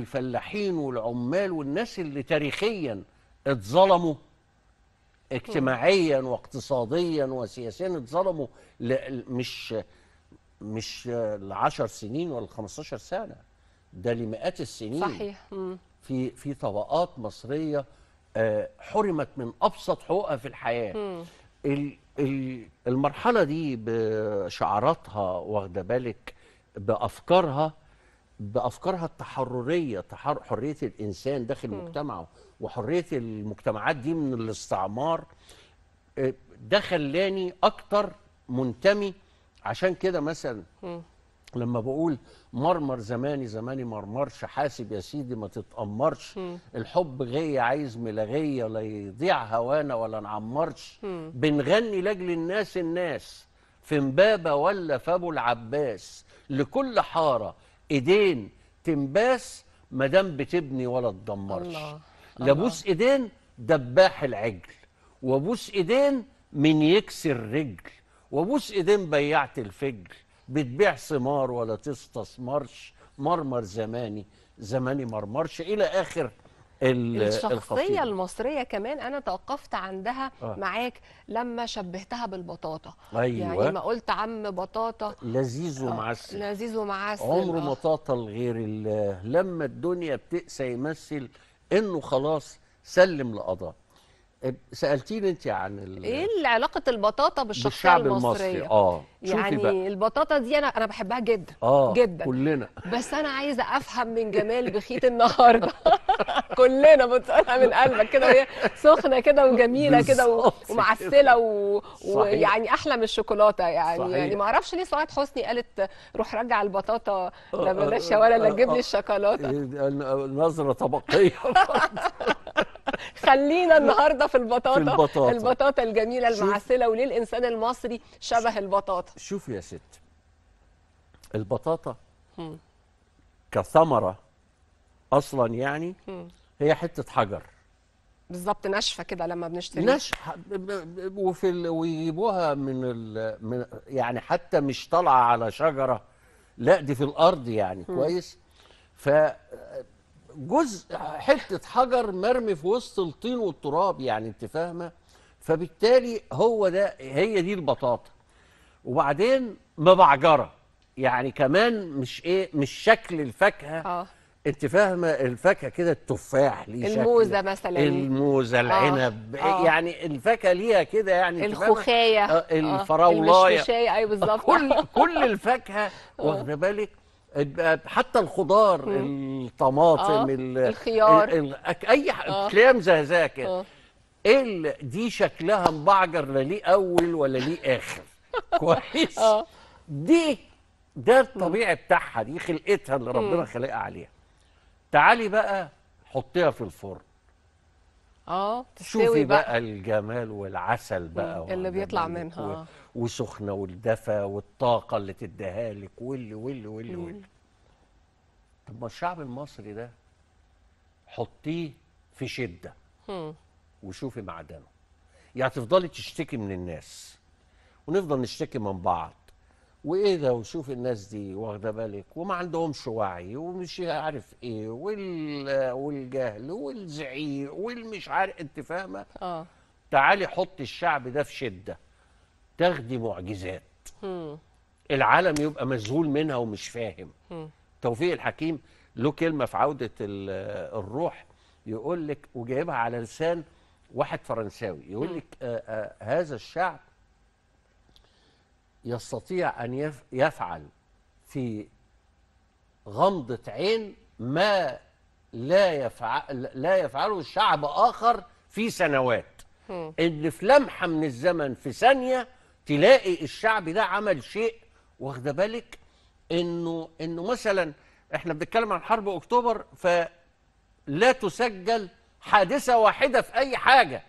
الفلاحين والعمال والناس اللي تاريخيا اتظلموا اجتماعيا واقتصاديا وسياسيا اتظلموا مش مش ل 10 سنين ولا 15 سنه ده لمئات السنين صحيح في في طبقات مصريه آه، حرمت من ابسط حقوقها في الحياه المرحله دي بشعاراتها واخده بالك بافكارها بافكارها التحرريه تحر حريه الانسان داخل م. مجتمعه وحريه المجتمعات دي من الاستعمار آه، ده خلاني اكتر منتمي عشان كده مثلا م. لما بقول مرمر زماني زماني مرمرش حاسب يا سيدي ما تتأمرش م. الحب غية عايز ملغية لا يضيع هوانا ولا نعمرش م. بنغني لأجل الناس الناس في مبابة ولا فابو العباس لكل حارة ايدين تنباس ما دام بتبني ولا تدمرش لابوس ايدين دباح العجل وابوس ايدين من يكسر رجل وابوس ايدين بيعت الفجل بتبيع ثمار ولا تستثمرش مرمر زماني زماني مرمرش الى اخر الشخصية الخطيرة. المصرية كمان أنا توقفت عندها آه. معاك لما شبهتها بالبطاطا أيوة. يعني ما قلت عم بطاطا لذيذ آه، ومعسل لذيذ ومعسل عمره آه. ما طاطا لغير الله لما الدنيا بتقسى يمثل إنه خلاص سلم لقضاء سالتيني انت عن ال... ايه علاقه البطاطا بالشخصيه المصريه المصري. اه يعني بقى. البطاطا دي انا انا بحبها جدا آه. جدا كلنا بس انا عايزه افهم من جمال بخيت النهارده كلنا بنطلع من قلبك كده وهي سخنه كده وجميله كده ومعسله و... ويعني احلى من الشوكولاته يعني صحيح. يعني ما اعرفش ليه سعاد حسني قالت روح رجع البطاطا آه، لا بلاش آه، ولا آه، لا تجيب لي الشوكولاته نظره طبقيه خلينا النهارده في البطاطا في البطاطا البطاطا الجميله المعسله وليه الانسان المصري شبه البطاطا شوف يا ست البطاطا كثمره اصلا يعني هي حته حجر بالظبط ناشفه كده لما بنشتري ناشفه وفي ال... ويجيبوها من ال... من يعني حتى مش طالعه على شجره لا دي في الارض يعني م. كويس ف جزء حته حجر مرمي في وسط الطين والتراب يعني انت فاهمه فبالتالي هو ده هي دي البطاطا وبعدين مبعجره يعني كمان مش ايه مش شكل الفاكهه آه. انت فاهمه الفاكهه كده التفاح ليه الموزه مثلا الموزه آه. العنب آه. يعني الفاكهه ليها كده يعني الخوخايه آه, آه. الفراولايه أيوة، آه. ايوه بالظبط كل كل الفاكهه آه. واخده بالك حتى الخضار الطماطم آه. الخيار الـ الـ اي تلاقيها مزهزاه كده ايه دي شكلها مبعجر لا ليه اول ولا ليه اخر كويس آه. دي ده الطبيعي بتاعها دي خلقتها اللي ربنا خلقها عليها تعالي بقى حطيها في الفرن اه شوفي بقى, بقى الجمال والعسل بقى اللي بيطلع منها و... آه. وسخنه والدفى والطاقه اللي تديها لك واللي واللي واللي واللي طب ما الشعب المصري ده حطيه في شده مم. وشوفي معدنه يعني تفضلي تشتكي من الناس ونفضل نشتكي من بعض ده وشوف الناس دي واخده بالك وما عندهمش وعي ومش عارف ايه وال والجهل والزعيق والمش عارف انت فاهمه؟ اه تعالي حط الشعب ده في شده تاخدي معجزات مم. العالم يبقى مذهول منها ومش فاهم مم. توفيق الحكيم له كلمه في عوده الروح يقول لك وجايبها على لسان واحد فرنساوي يقول لك آه، آه، هذا الشعب يستطيع أن يفعل في غمضة عين ما لا يفعل لا يفعله الشعب آخر في سنوات إن في لمحة من الزمن في ثانية تلاقي الشعب ده عمل شيء واخده بالك إنه إنه مثلا إحنا بنتكلم عن حرب أكتوبر فلا تسجل حادثة واحدة في أي حاجة